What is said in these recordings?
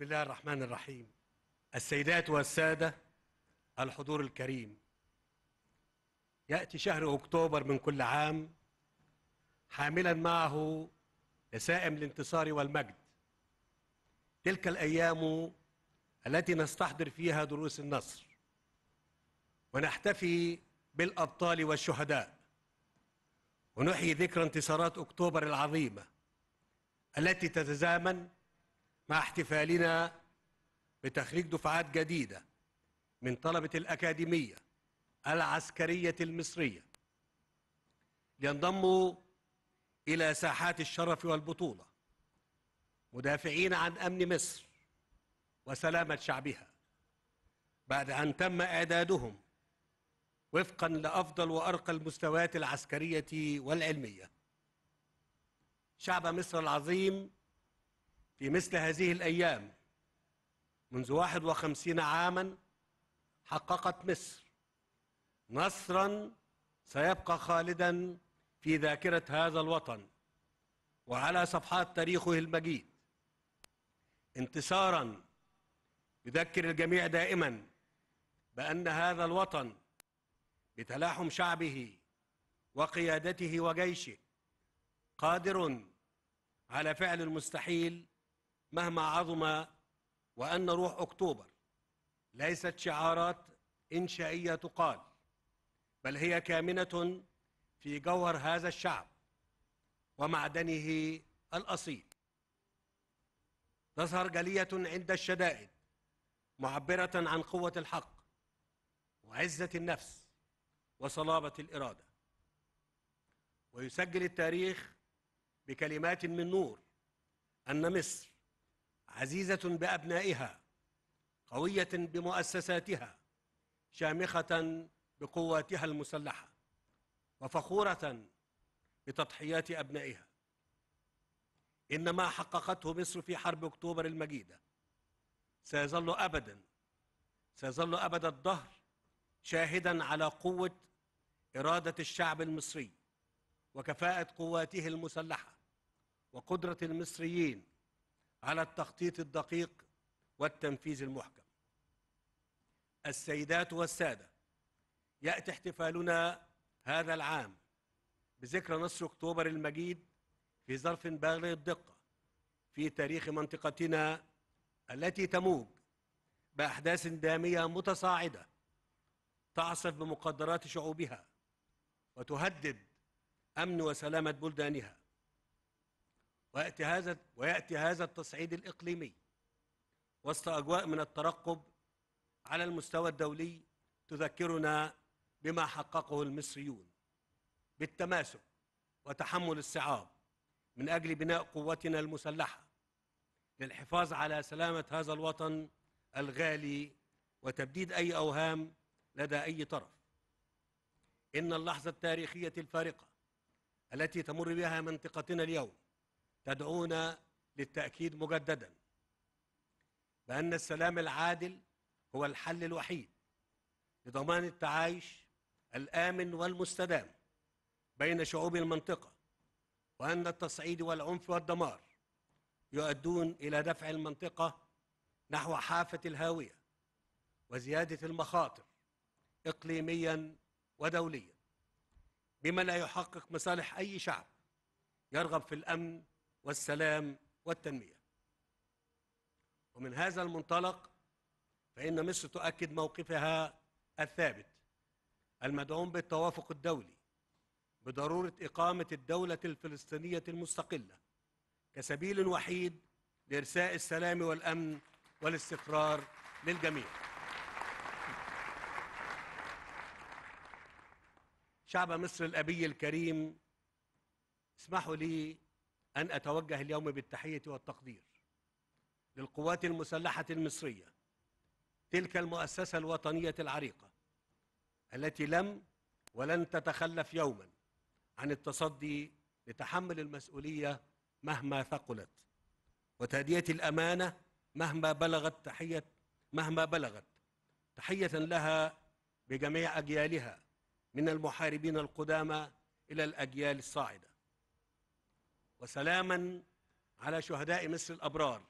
بسم الله الرحمن الرحيم السيدات والسادة الحضور الكريم يأتي شهر أكتوبر من كل عام حاملا معه لسائم الانتصار والمجد تلك الأيام التي نستحضر فيها دروس النصر ونحتفي بالأبطال والشهداء ونحيي ذكرى انتصارات أكتوبر العظيمة التي تتزامن مع احتفالنا بتخريج دفعات جديدة من طلبة الأكاديمية العسكرية المصرية لينضموا إلى ساحات الشرف والبطولة مدافعين عن أمن مصر وسلامة شعبها بعد أن تم إعدادهم وفقا لأفضل وأرقى المستويات العسكرية والعلمية شعب مصر العظيم في مثل هذه الأيام منذ واحد وخمسين عاما حققت مصر نصرا سيبقى خالدا في ذاكرة هذا الوطن وعلى صفحات تاريخه المجيد انتصارا يذكر الجميع دائما بأن هذا الوطن بتلاحم شعبه وقيادته وجيشه قادر على فعل المستحيل مهما عظم وأن روح أكتوبر ليست شعارات إنشائية تقال بل هي كامنة في جوهر هذا الشعب ومعدنه الأصيل تظهر جلية عند الشدائد معبرة عن قوة الحق وعزة النفس وصلابة الإرادة ويسجل التاريخ بكلمات من نور أن مصر عزيزة بأبنائها قوية بمؤسساتها شامخة بقواتها المسلحة وفخورة بتضحيات أبنائها إن ما حققته مصر في حرب أكتوبر المجيدة سيظل أبدا سيظل أبد الدهر شاهدا على قوة إرادة الشعب المصري وكفاءة قواته المسلحة وقدرة المصريين على التخطيط الدقيق والتنفيذ المحكم السيدات والساده ياتي احتفالنا هذا العام بذكرى نصر اكتوبر المجيد في ظرف بالغ الدقه في تاريخ منطقتنا التي تموج باحداث داميه متصاعده تعصف بمقدرات شعوبها وتهدد امن وسلامه بلدانها ويأتي هذا ويأتي هذا التصعيد الإقليمي وسط أجواء من الترقب على المستوى الدولي تذكرنا بما حققه المصريون بالتماسك وتحمل الصعاب من أجل بناء قوتنا المسلحة للحفاظ على سلامة هذا الوطن الغالي وتبديد أي أوهام لدى أي طرف إن اللحظة التاريخية الفارقة التي تمر بها منطقتنا اليوم تدعونا للتأكيد مجددا بأن السلام العادل هو الحل الوحيد لضمان التعايش الآمن والمستدام بين شعوب المنطقة وأن التصعيد والعنف والدمار يؤدون إلى دفع المنطقة نحو حافة الهاوية وزيادة المخاطر إقليميا ودوليا بما لا يحقق مصالح أي شعب يرغب في الأمن والسلام والتنمية ومن هذا المنطلق فإن مصر تؤكد موقفها الثابت المدعوم بالتوافق الدولي بضرورة إقامة الدولة الفلسطينية المستقلة كسبيل وحيد لإرساء السلام والأمن والاستقرار للجميع شعب مصر الأبي الكريم اسمحوا لي أن أتوجه اليوم بالتحية والتقدير للقوات المسلحة المصرية تلك المؤسسة الوطنية العريقة التي لم ولن تتخلف يوما عن التصدي لتحمل المسؤولية مهما ثقلت وتأدية الأمانة مهما بلغت تحية مهما بلغت تحية لها بجميع أجيالها من المحاربين القدامى إلى الأجيال الصاعدة وسلاما على شهداء مصر الابرار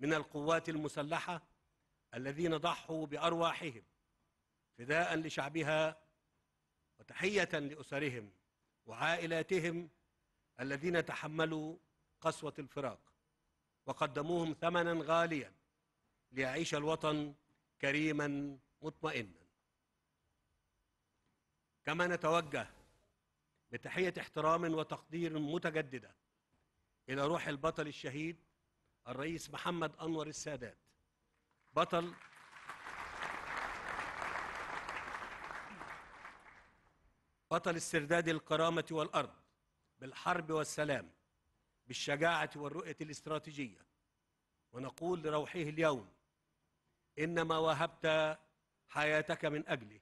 من القوات المسلحه الذين ضحوا بارواحهم فداء لشعبها وتحيه لاسرهم وعائلاتهم الذين تحملوا قسوه الفراق وقدموهم ثمنا غاليا ليعيش الوطن كريما مطمئنا كما نتوجه بتحيه احترام وتقدير متجدده إلى روح البطل الشهيد الرئيس محمد أنور السادات بطل بطل استرداد الكرامة والأرض بالحرب والسلام بالشجاعة والرؤية الاستراتيجية ونقول لروحه اليوم إنما وهبت حياتك من أجله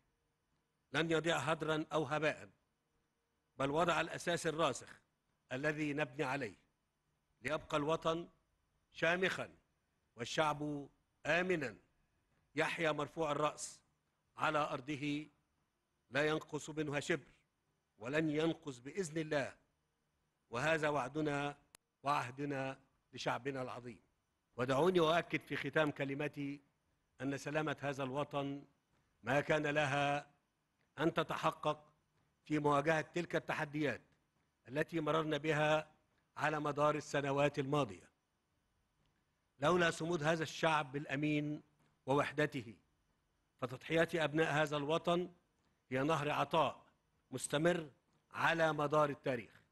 لن يضيع هدرا أو هباء بل وضع الأساس الراسخ الذي نبني عليه ليبقى الوطن شامخا والشعب آمنا يحيا مرفوع الرأس على أرضه لا ينقص منها شبر ولن ينقص بإذن الله وهذا وعدنا وعهدنا لشعبنا العظيم ودعوني أؤكد في ختام كلمتي أن سلامة هذا الوطن ما كان لها أن تتحقق في مواجهة تلك التحديات التي مررنا بها على مدار السنوات الماضيه لولا صمود هذا الشعب الامين ووحدته فتضحيات ابناء هذا الوطن هي نهر عطاء مستمر على مدار التاريخ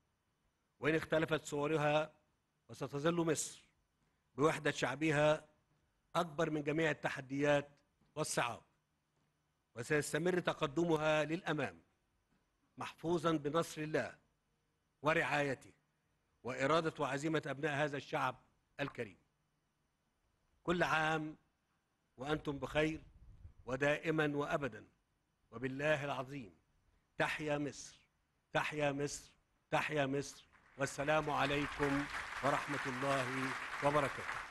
وان اختلفت صورها وستظل مصر بوحده شعبها اكبر من جميع التحديات والصعاب وسيستمر تقدمها للامام محفوظا بنصر الله ورعايته وإرادة وعزيمة أبناء هذا الشعب الكريم كل عام وأنتم بخير ودائما وأبدا وبالله العظيم تحيا مصر تحيا مصر تحيا مصر والسلام عليكم ورحمة الله وبركاته